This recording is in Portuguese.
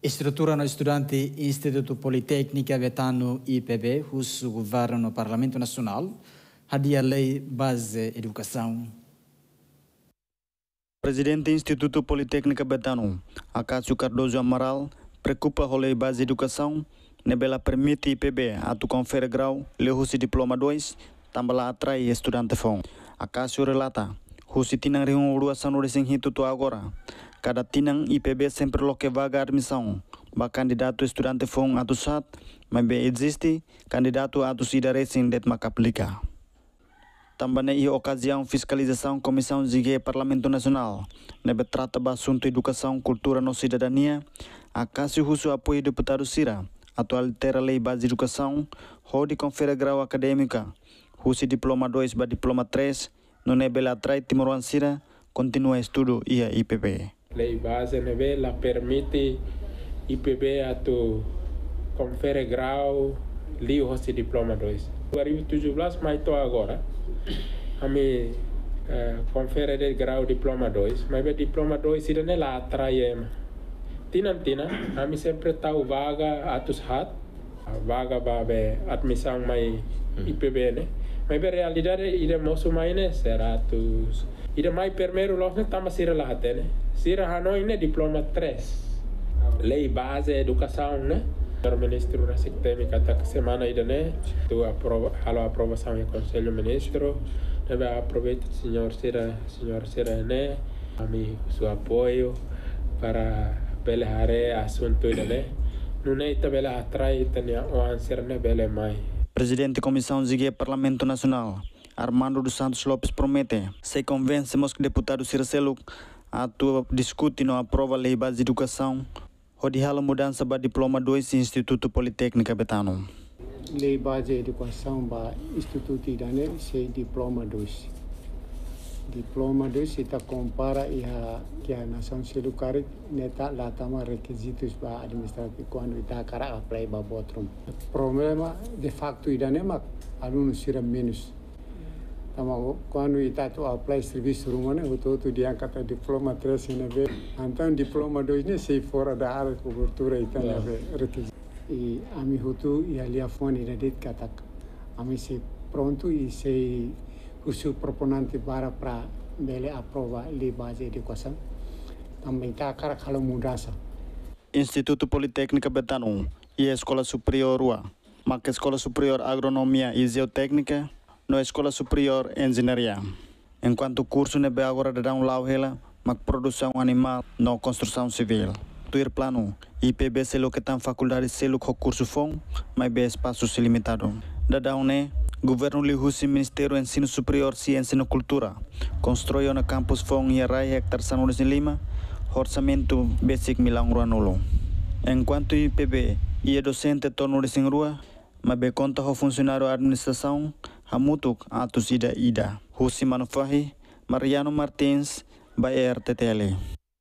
Estruturano estudanti Instituto Politécnica Betano IPB, russo governo Parlamento Nacional, radia lei base educação. Presidente do Instituto Politécnica Betano, Acácio Cardoso Amaral, preocupa lei base educação, nebela permite IPB tu confere grau, le russo diploma 2, tambala atrai estudante fom. Acácio relata, russo tinang reunião ruação no recém agora. Kada tinang IPB sempre loque vaga admissão. Ba candidato estudante fong atu sat, mas existe candidato atu sida recém det macaplica. Também é ocasião fiscalização Comissão Zigue Parlamento Nacional. Nebe trata ba assunto educação, cultura no cidadania. A Cássio Russo apoia deputado Cira. Atual altera lei base de educação. Rode confere grau acadêmica. Russo diploma 2 ba diploma 3. No nebe lá atrás Timor Cira continua estudo e a leibase permette permite IPB a tu confere grau li hosti diploma 2. Eu arrivo 17, mas estou agora. A me uh, confere de grau diploma 2. Mas o diploma 2 se não é lá atrás. Tinan tina, a me sempre tau vaga atus hat. Vaga babe admissão mai IPB, né? Mas a realidade, il moço mai, né? Será atus... Ida mai permeiro losne estamos sira lahate né? Sira Hanoi é diploma 3. Lei base educação né? O ministro na SICTEM kata semana ida né? Tu aprova, halo aprovação e conselho ministro. Deve aproveitar o senhor Sira, senhor Sira né? Ami seu apoio para pelear assunto ida né? Não é ita bela atrai tenha o answer né bele mai. Presidente Comissão Zigue Parlamento Nacional. Armando dos Santos Lopes promete. Se convencemos que o deputado Circelo atua, discute e não aprova a lei base de educação, rodeá-la mudança para diploma 2 Instituto politécnico Betano. Lei base de educação para Instituto Idane, se diploma 2. Diploma 2 se compara a que a nação se educar, neta lá tamo requisitos para administrativo quando está cara a play para O Problema de facto Idane, mas alunos serão menos serviço apply eu estou ututu diangkat diploma 3 vez então diploma 2 ini sei fora da área de cobertura itanebe retis e ami hutu e ali afone redit katak mim sei pronto e sei seu proponente para para dele aprova li base de educação. também tá cara kalau mudasa Instituto Politécnico Betanum e a Escola Superior UA, a Escola Superior Agronomia e Geotécnica, no Escola Superior Engenharia. Enquanto o curso na agora de um lauhela, mas produção animal na construção civil. Tuir plano, IPB se lo que tem faculdade se lo curso fom, mas bem espaço se limitado. Da daune, governo o Ministério Ensino Superior Ciência e Cultura, construiu no campus fom e rai hectare São Luís Lima, orçamento basic milão rua nulo. Enquanto IPB e é docente torno em rua, mas bem conta o funcionário administração, hamutuk atusida ida. Husi Manufahi, Mariano Martins, Bayer Tetele.